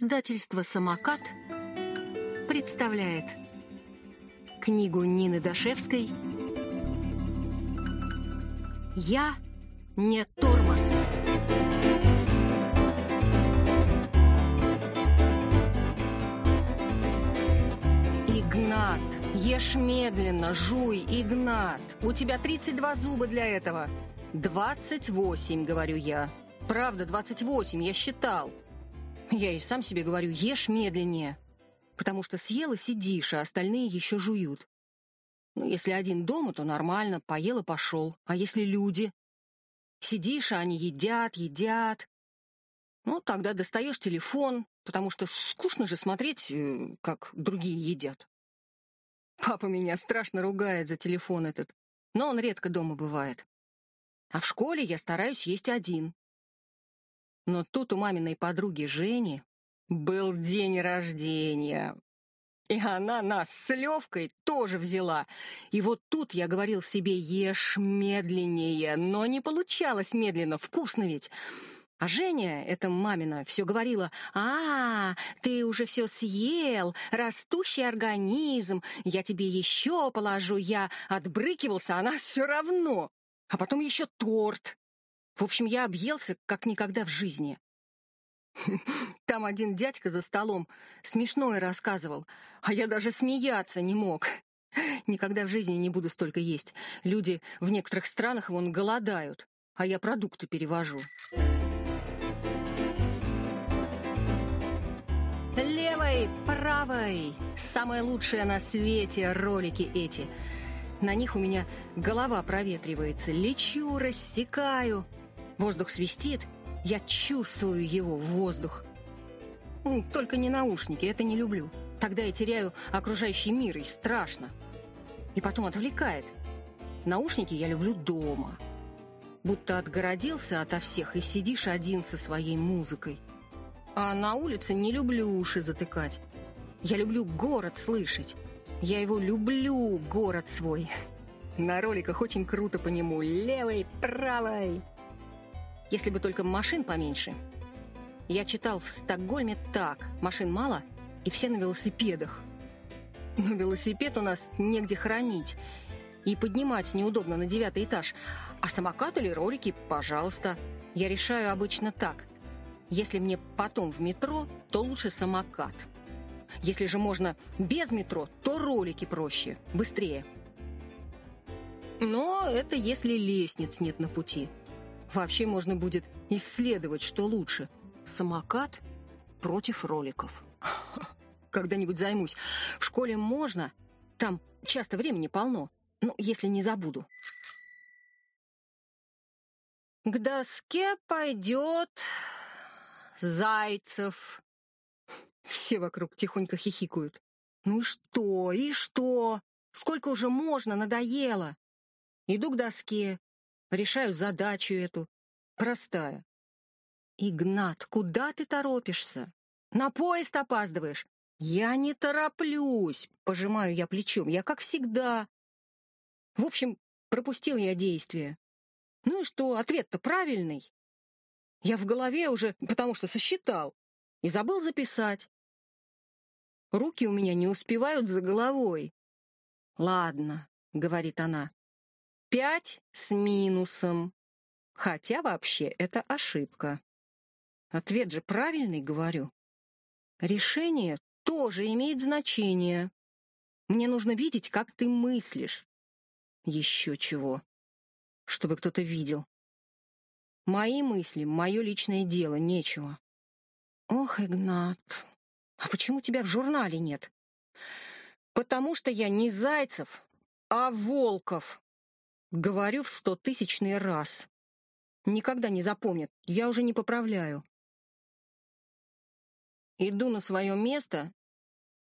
Издательство «Самокат» представляет книгу Нины Дашевской «Я не тормоз». Игнат, ешь медленно, жуй, Игнат. У тебя 32 зуба для этого. 28, говорю я. Правда, 28, я считал. Я и сам себе говорю, ешь медленнее, потому что съела сидишь, а остальные еще жуют. Ну, если один дома, то нормально, поел и пошел. А если люди? Сидишь, а они едят, едят. Ну, тогда достаешь телефон, потому что скучно же смотреть, э, как другие едят. Папа меня страшно ругает за телефон этот, но он редко дома бывает. А в школе я стараюсь есть один, но тут у маминой подруги Жени был день рождения. И она нас с Левкой тоже взяла. И вот тут я говорил себе, ешь медленнее, но не получалось медленно, вкусно ведь. А Женя, эта мамина, все говорила, «А, ты уже все съел, растущий организм, я тебе еще положу». Я отбрыкивался, она все равно. А потом еще торт. В общем, я объелся, как никогда в жизни. Там один дядька за столом смешное рассказывал, а я даже смеяться не мог. Никогда в жизни не буду столько есть. Люди в некоторых странах вон голодают, а я продукты перевожу. Левой, правой. самые лучшие на свете ролики эти. На них у меня голова проветривается. Лечу, рассекаю. Воздух свистит, я чувствую его, воздух. Только не наушники, это не люблю. Тогда я теряю окружающий мир, и страшно. И потом отвлекает. Наушники я люблю дома. Будто отгородился ото всех и сидишь один со своей музыкой. А на улице не люблю уши затыкать. Я люблю город слышать. Я его люблю, город свой. На роликах очень круто по нему. Левой, правой. Если бы только машин поменьше. Я читал в Стокгольме так. Машин мало, и все на велосипедах. Но велосипед у нас негде хранить. И поднимать неудобно на девятый этаж. А самокат или ролики, пожалуйста. Я решаю обычно так. Если мне потом в метро, то лучше самокат. Если же можно без метро, то ролики проще, быстрее. Но это если лестниц нет на пути. Вообще можно будет исследовать, что лучше – самокат против роликов. Когда-нибудь займусь. В школе можно, там часто времени полно. Ну, если не забуду. К доске пойдет Зайцев. Все вокруг тихонько хихикают. Ну и что, и что? Сколько уже можно, надоело. Иду к доске, решаю задачу эту. Простая. Игнат, куда ты торопишься? На поезд опаздываешь. Я не тороплюсь, пожимаю я плечом. Я как всегда. В общем, пропустил я действие. Ну и что, ответ-то правильный. Я в голове уже, потому что сосчитал. И забыл записать. Руки у меня не успевают за головой. «Ладно», — говорит она, Пять с минусом. Хотя вообще это ошибка. Ответ же правильный, говорю. Решение тоже имеет значение. Мне нужно видеть, как ты мыслишь. Еще чего. Чтобы кто-то видел. Мои мысли, мое личное дело, нечего. Ох, Игнат, а почему тебя в журнале нет? Потому что я не Зайцев, а Волков. Говорю в стотысячный раз. Никогда не запомнит, я уже не поправляю. Иду на свое место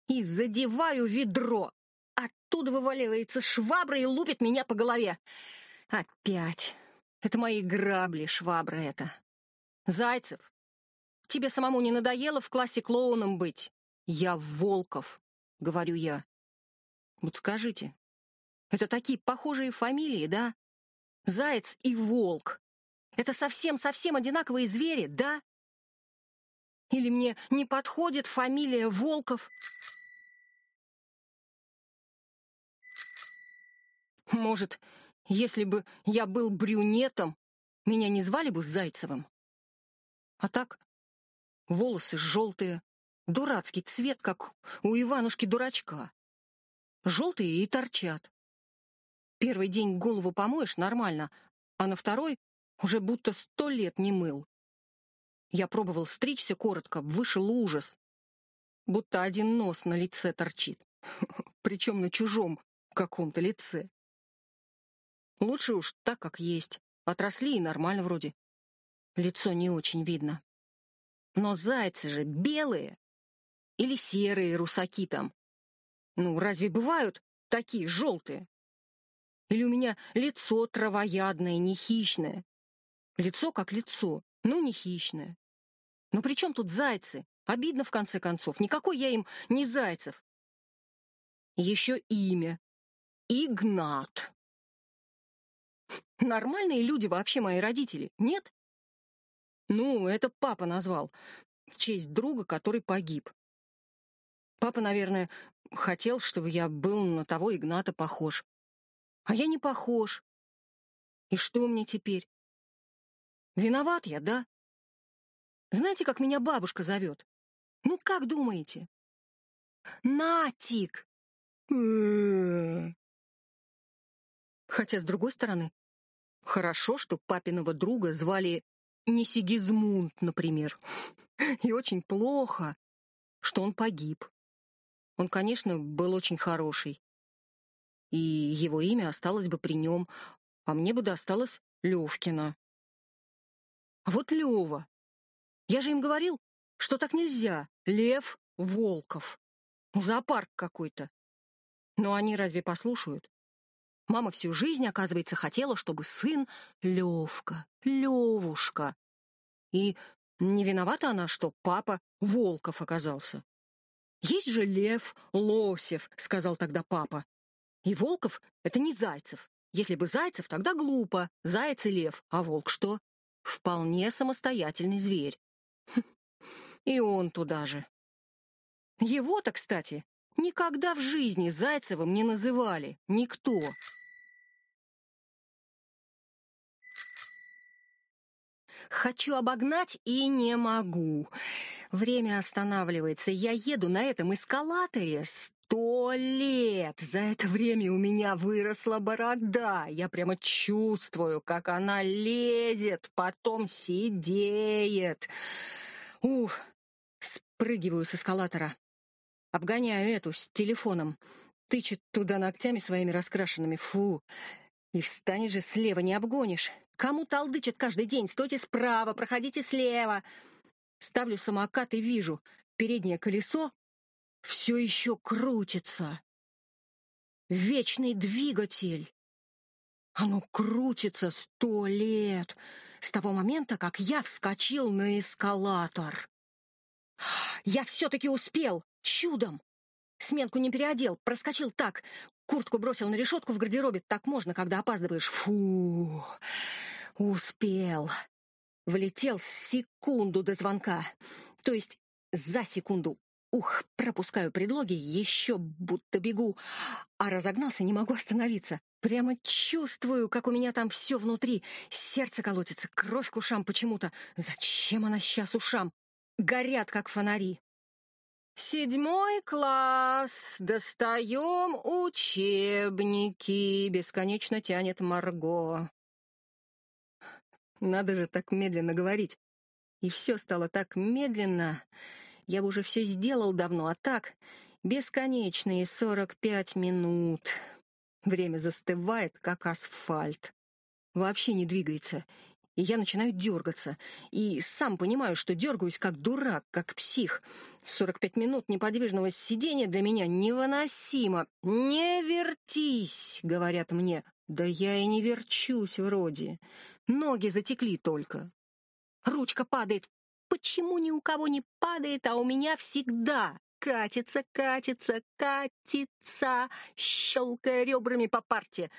и задеваю ведро. Оттуда вываливается швабра и лупит меня по голове. Опять. Это мои грабли, швабра это. Зайцев, тебе самому не надоело в классе клоуном быть? Я Волков, говорю я. Вот скажите, это такие похожие фамилии, да? Заяц и волк. Это совсем-совсем одинаковые звери, да? Или мне не подходит фамилия Волков? Может, если бы я был брюнетом, меня не звали бы Зайцевым? А так, волосы желтые, дурацкий цвет, как у Иванушки-дурачка. Желтые и торчат. Первый день голову помоешь нормально, а на второй уже будто сто лет не мыл. Я пробовал стричься коротко, вышел ужас. Будто один нос на лице торчит. Причем на чужом каком-то лице. Лучше уж так, как есть. Отросли и нормально вроде. Лицо не очень видно. Но зайцы же белые. Или серые русаки там. Ну, разве бывают такие желтые? Или у меня лицо травоядное, не хищное? Лицо как лицо, ну не хищное. Но при чем тут зайцы? Обидно, в конце концов. Никакой я им не зайцев. Еще имя. Игнат. Нормальные люди вообще мои родители, нет? Ну, это папа назвал. В честь друга, который погиб. Папа, наверное, хотел, чтобы я был на того Игната похож. А я не похож. И что мне теперь? Виноват я, да? Знаете, как меня бабушка зовет? Ну, как думаете? Натик! Хотя, с другой стороны, хорошо, что папиного друга звали не Сигизмунд, например. И очень плохо, что он погиб. Он, конечно, был очень хороший и его имя осталось бы при нем, а мне бы досталось Левкина. А вот Лева. Я же им говорил, что так нельзя. Лев Волков. Ну, зоопарк какой-то. Но они разве послушают? Мама всю жизнь, оказывается, хотела, чтобы сын Левка, Левушка. И не виновата она, что папа Волков оказался. «Есть же лев Лосев», — сказал тогда папа. И Волков — это не Зайцев. Если бы Зайцев, тогда глупо. Заяц и лев. А волк что? Вполне самостоятельный зверь. Хм, и он туда же. Его-то, кстати, никогда в жизни Зайцевым не называли. Никто. Хочу обогнать и не могу. Время останавливается. Я еду на этом эскалаторе сто лет за это время у меня выросла борода. Я прямо чувствую, как она лезет, потом сидеет. Ух, спрыгиваю с эскалатора. Обгоняю эту с телефоном. Тычет туда ногтями своими раскрашенными. Фу, и встанешь же слева, не обгонишь. Кому толдычат каждый день? Стойте справа, проходите слева. Ставлю самокат и вижу. Переднее колесо все еще крутится. Вечный двигатель! Оно крутится сто лет с того момента, как я вскочил на эскалатор. Я все-таки успел! Чудом! Сменку не переодел, проскочил так. Куртку бросил на решетку в гардеробе. Так можно, когда опаздываешь. Фу! Успел. Влетел секунду до звонка. То есть за секунду Ух, пропускаю предлоги, еще будто бегу, а разогнался, не могу остановиться. Прямо чувствую, как у меня там все внутри. Сердце колотится, кровь к ушам почему-то. Зачем она сейчас ушам? Горят, как фонари. «Седьмой класс! Достаем учебники!» — бесконечно тянет Марго. Надо же так медленно говорить. И все стало так медленно я бы уже все сделал давно, а так бесконечные сорок пять минут. Время застывает, как асфальт. Вообще не двигается. И я начинаю дергаться. И сам понимаю, что дергаюсь как дурак, как псих. Сорок пять минут неподвижного сидения для меня невыносимо. «Не вертись!» — говорят мне. Да я и не верчусь вроде. Ноги затекли только. Ручка падает, Почему ни у кого не падает, а у меня всегда катится, катится, катится, щелкая ребрами по парте,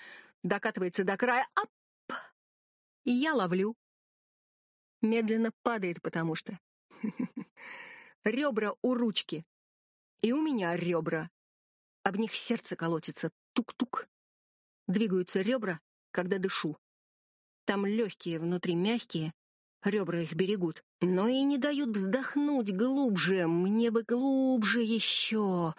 докатывается до края, ап! И я ловлю. Медленно падает, потому что... Ребра у ручки. И у меня ребра. Об них сердце колотится. Тук-тук. Двигаются ребра, когда дышу. Там легкие, внутри мягкие, Ребра их берегут, но и не дают вздохнуть глубже, мне бы глубже еще.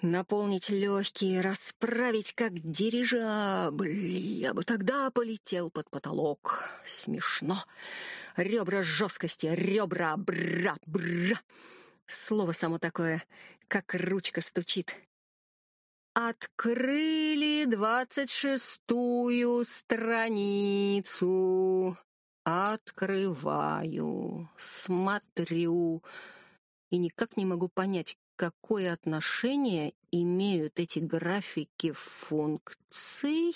Наполнить легкие, расправить, как дирижабль. Я бы тогда полетел под потолок. Смешно. Ребра жесткости, ребра, бра, бра. Слово само такое, как ручка стучит. Открыли двадцать шестую страницу. Открываю, смотрю и никак не могу понять, какое отношение имеют эти графики функций.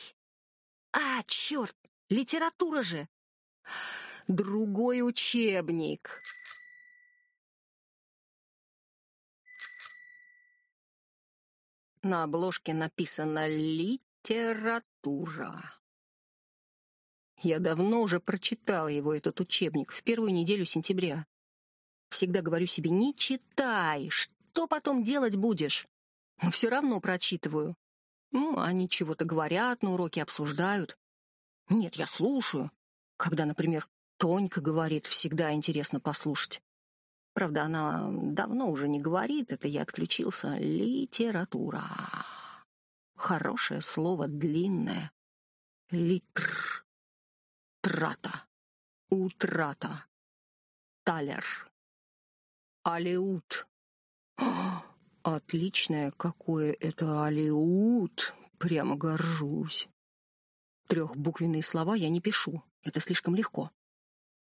А, черт, литература же! Другой учебник. На обложке написано «Литература». Я давно уже прочитала его, этот учебник, в первую неделю сентября. Всегда говорю себе, не читай, что потом делать будешь? Но все равно прочитываю. Ну, они чего-то говорят, на уроке обсуждают. Нет, я слушаю. Когда, например, Тонька говорит, всегда интересно послушать. Правда, она давно уже не говорит, это я отключился. Литература. Хорошее слово, длинное. Литр. Утрата. Утрата. Талер. Алеут. Отличное какое это алеут. Прямо горжусь. Трехбуквенные слова я не пишу. Это слишком легко.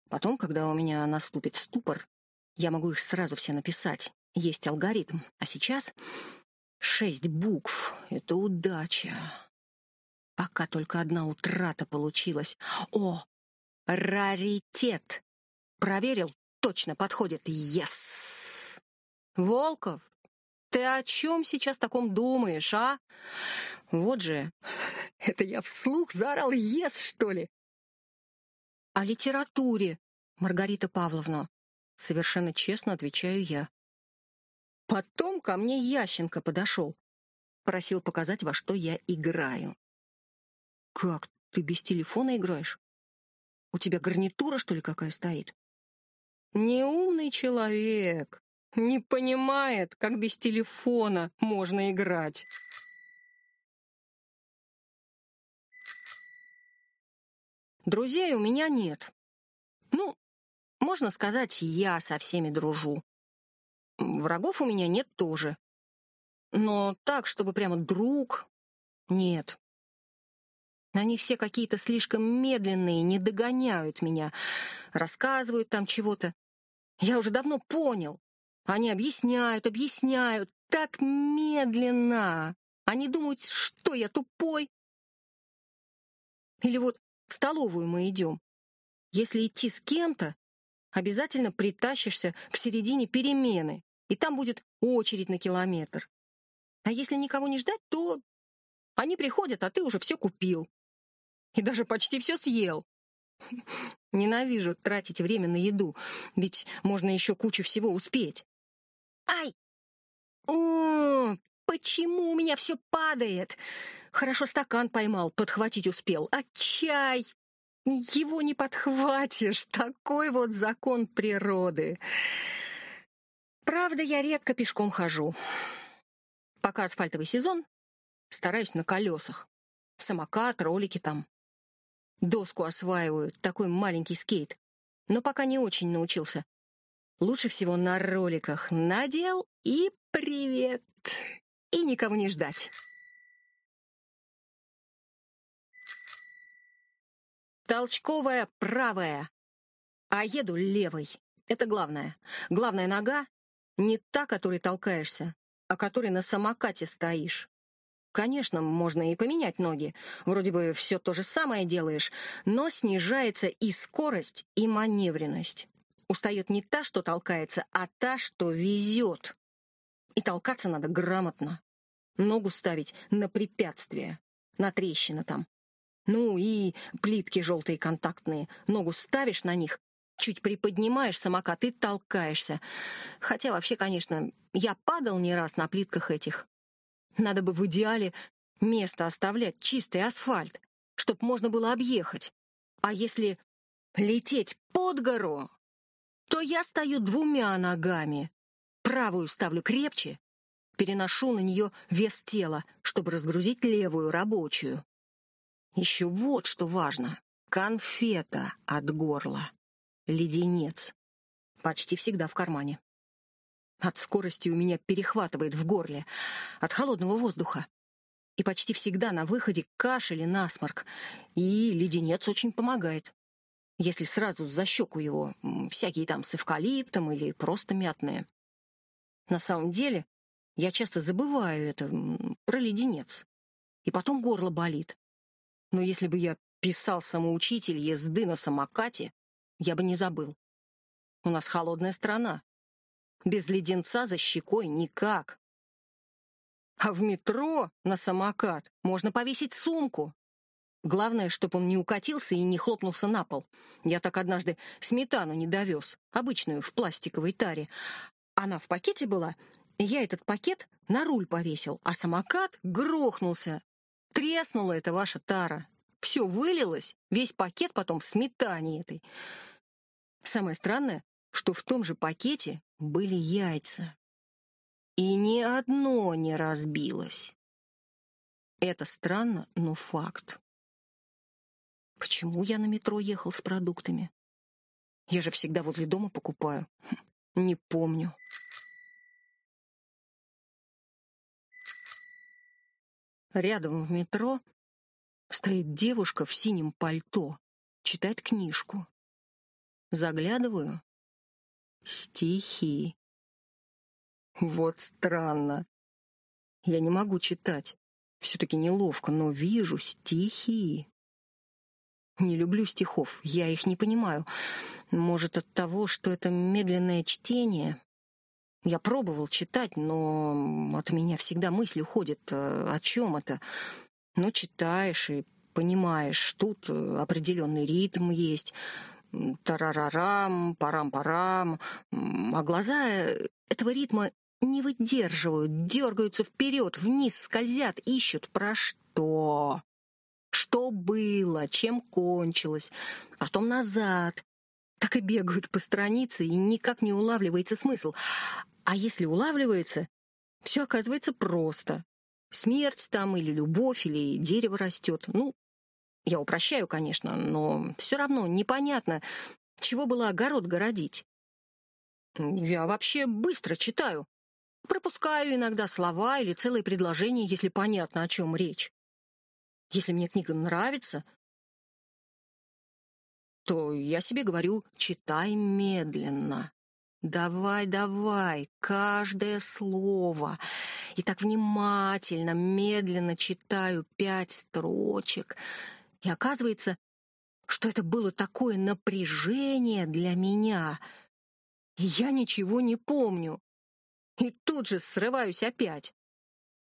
Потом, когда у меня наступит ступор, я могу их сразу все написать. Есть алгоритм. А сейчас шесть букв — это удача. Пока только одна утрата получилась. О, раритет! Проверил, точно подходит. Yes! Волков, ты о чем сейчас таком думаешь, а? Вот же, это я вслух заорал yes что ли? О литературе, Маргарита Павловна. Совершенно честно отвечаю я. Потом ко мне Ященко подошел. Просил показать, во что я играю. «Как? Ты без телефона играешь? У тебя гарнитура, что ли, какая стоит?» «Неумный человек не понимает, как без телефона можно играть». Друзей у меня нет. Ну, можно сказать, я со всеми дружу. Врагов у меня нет тоже. Но так, чтобы прямо друг... Нет. Они все какие-то слишком медленные, не догоняют меня, рассказывают там чего-то. Я уже давно понял. Они объясняют, объясняют так медленно. Они думают, что я тупой. Или вот в столовую мы идем. Если идти с кем-то, обязательно притащишься к середине перемены, и там будет очередь на километр. А если никого не ждать, то они приходят, а ты уже все купил и даже почти все съел. Ненавижу тратить время на еду, ведь можно еще кучу всего успеть. Ай! О, почему у меня все падает? Хорошо стакан поймал, подхватить успел. А чай? Его не подхватишь. Такой вот закон природы. Правда, я редко пешком хожу. Пока асфальтовый сезон, стараюсь на колесах. Самокат, ролики там. Доску осваиваю, такой маленький скейт. Но пока не очень научился. Лучше всего на роликах. Надел и привет. И никого не ждать. Толчковая правая, а еду левой. Это главное. Главная нога не та, которой толкаешься, а которой на самокате стоишь. Конечно, можно и поменять ноги. Вроде бы все то же самое делаешь, но снижается и скорость, и маневренность. Устает не та, что толкается, а та, что везет. И толкаться надо грамотно. Ногу ставить на препятствие, на трещины там. Ну и плитки желтые контактные. Ногу ставишь на них, чуть приподнимаешь самокат и толкаешься. Хотя вообще, конечно, я падал не раз на плитках этих. Надо бы в идеале место оставлять чистый асфальт, чтоб можно было объехать. А если лететь под гору, то я стою двумя ногами. Правую ставлю крепче, переношу на нее вес тела, чтобы разгрузить левую рабочую. Еще вот что важно. Конфета от горла. Леденец. Почти всегда в кармане. От скорости у меня перехватывает в горле, от холодного воздуха. И почти всегда на выходе кашель и насморк, и леденец очень помогает. Если сразу за щеку его, всякие там с эвкалиптом или просто мятные. На самом деле, я часто забываю это, про леденец. И потом горло болит. Но если бы я писал самоучитель езды на самокате, я бы не забыл. У нас холодная страна, без леденца за щекой никак. А в метро на самокат можно повесить сумку. Главное, чтобы он не укатился и не хлопнулся на пол. Я так однажды сметану не довез, обычную, в пластиковой таре. Она в пакете была, я этот пакет на руль повесил, а самокат грохнулся. Треснула эта ваша тара. Все вылилось, весь пакет потом в сметане этой. Самое странное, что в том же пакете были яйца. И ни одно не разбилось. Это странно, но факт. Почему я на метро ехал с продуктами? Я же всегда возле дома покупаю. Хм, не помню. Рядом в метро стоит девушка в синем пальто, читает книжку. Заглядываю стихи. Вот странно. Я не могу читать. Все-таки неловко, но вижу стихи. Не люблю стихов, я их не понимаю. Может, от того, что это медленное чтение. Я пробовал читать, но от меня всегда мысль уходит, э, о чем это. Но ну, читаешь и понимаешь, тут э, определенный ритм есть, тарарарам, парам-парам, а глаза э, этого ритма не выдерживают, дергаются вперед, вниз, скользят, ищут. Про что? Что было, чем кончилось, потом назад. Так и бегают по странице, и никак не улавливается смысл. А если улавливается, все оказывается просто. Смерть там или любовь, или дерево растет. Ну, я упрощаю, конечно, но все равно непонятно, чего было огород городить. Я вообще быстро читаю. Пропускаю иногда слова или целые предложения, если понятно, о чем речь. Если мне книга нравится, то я себе говорю «читай медленно». Давай, давай, каждое слово. И так внимательно, медленно читаю пять строчек — и оказывается, что это было такое напряжение для меня. И я ничего не помню. И тут же срываюсь опять.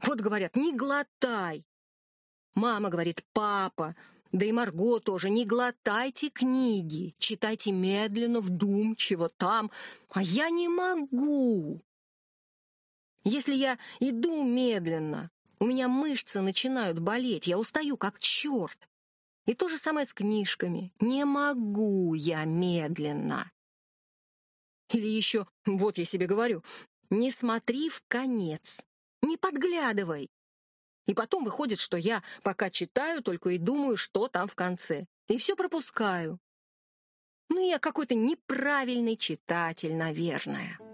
Вот говорят, не глотай. Мама говорит, папа, да и Марго тоже, не глотайте книги, читайте медленно, вдумчиво, там. А я не могу. Если я иду медленно, у меня мышцы начинают болеть, я устаю как черт. И то же самое с книжками. Не могу я медленно. Или еще, вот я себе говорю, не смотри в конец, не подглядывай. И потом выходит, что я пока читаю, только и думаю, что там в конце. И все пропускаю. Ну, я какой-то неправильный читатель, наверное.